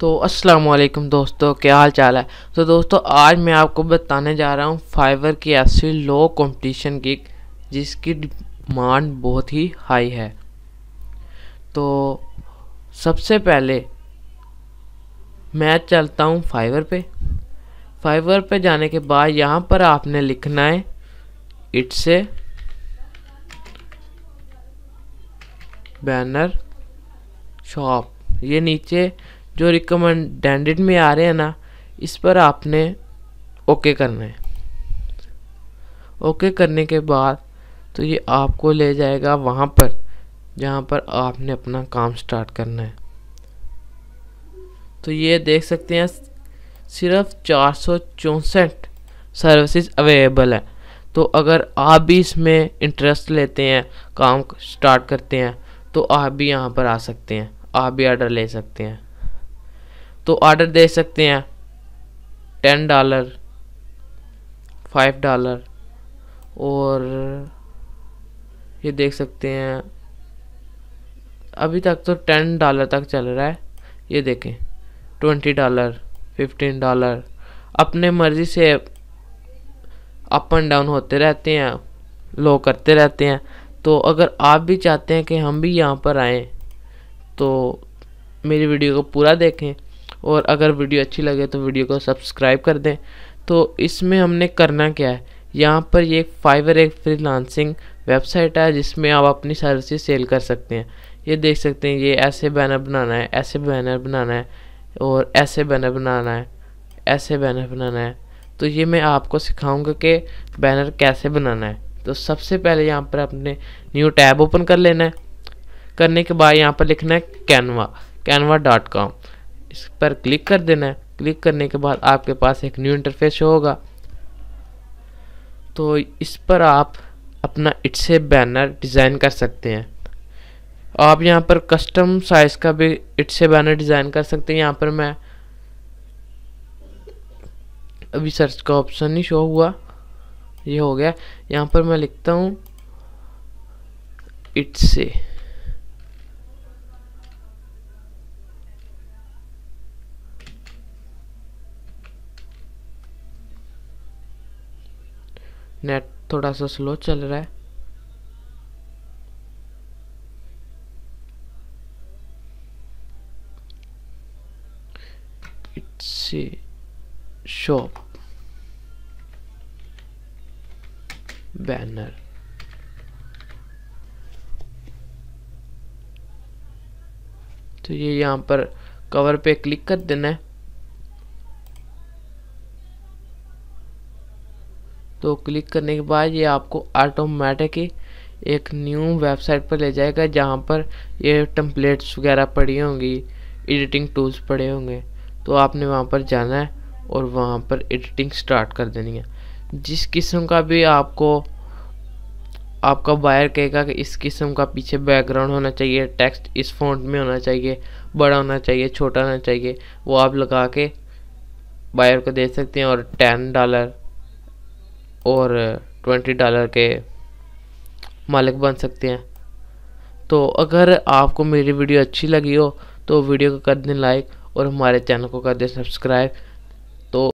तो अस्सलाम वालेकुम दोस्तों क्या हाल चाल है तो दोस्तों आज मैं आपको बताने जा रहा हूँ फाइवर की ऐसी लो कंपटीशन की जिसकी डिमांड बहुत ही हाई है तो सबसे पहले मैं चलता हूँ फाइवर पे फाइवर पे जाने के बाद यहाँ पर आपने लिखना है इट से बैनर शॉप ये नीचे जो रिकमेंडेड में आ रहे हैं ना इस पर आपने ओके करना है ओके करने के बाद तो ये आपको ले जाएगा वहाँ पर जहाँ पर आपने अपना काम स्टार्ट करना है तो ये देख सकते हैं सिर्फ चार सर्विसेज अवेलेबल है तो अगर आप भी इसमें इंटरेस्ट लेते हैं काम स्टार्ट करते हैं तो आप भी यहाँ पर आ सकते हैं आप भी आर्डर ले सकते हैं तो ऑर्डर दे सकते हैं टेन डॉलर फाइव डॉलर और ये देख सकते हैं अभी तक तो टेन डॉलर तक चल रहा है ये देखें ट्वेंटी डॉलर फिफ्टीन डॉलर अपने मर्ज़ी से अप एंड डाउन होते रहते हैं लो करते रहते हैं तो अगर आप भी चाहते हैं कि हम भी यहाँ पर आएँ तो मेरी वीडियो को पूरा देखें और अगर वीडियो अच्छी लगे तो वीडियो को सब्सक्राइब कर दें तो इसमें हमने करना क्या है यहाँ पर ये फाइवर एक लांसिंग वेबसाइट है जिसमें आप अपनी सर्विसेज सेल कर सकते हैं ये देख सकते हैं ये ऐसे बैनर बनाना है ऐसे बैनर बनाना है और ऐसे बैनर बनाना है ऐसे बैनर बनाना है तो ये मैं आपको सिखाऊंगा कि बैनर कैसे बनाना है तो सबसे पहले यहाँ पर अपने न्यू टैब ओपन कर लेना है करने के बाद यहाँ पर लिखना है कैनवा कैनवा डॉट कॉम इस पर क्लिक कर देना है क्लिक करने के बाद आपके पास एक न्यू इंटरफेस होगा तो इस पर आप अपना इट्से बैनर डिज़ाइन कर सकते हैं आप यहाँ पर कस्टम साइज़ का भी इट्से बैनर डिज़ाइन कर सकते हैं यहाँ पर मैं अभी सर्च का ऑप्शन नहीं शो हुआ ये हो गया यहाँ पर मैं लिखता हूँ इट्से नेट थोड़ा सा स्लो चल रहा है इट्स शॉप बैनर तो ये यहाँ पर कवर पे क्लिक कर देना है तो क्लिक करने के बाद ये आपको ऑटोमेटिक एक न्यू वेबसाइट पर ले जाएगा जहाँ पर ये टम्पलेट्स वगैरह पड़ी होंगी एडिटिंग टूल्स पड़े होंगे तो आपने वहाँ पर जाना है और वहाँ पर एडिटिंग स्टार्ट कर देनी है जिस किस्म का भी आपको आपका बायर कहेगा कि इस किस्म का पीछे बैकग्राउंड होना चाहिए टेक्स्ट इस फॉन्ट में होना चाहिए बड़ा होना चाहिए छोटा होना चाहिए वो आप लगा के बायर को दे सकते हैं और टेन डॉलर और ट्वेंटी डॉलर के मालिक बन सकते हैं तो अगर आपको मेरी वीडियो अच्छी लगी हो तो वीडियो को कर दें लाइक और हमारे चैनल को कर दें सब्सक्राइब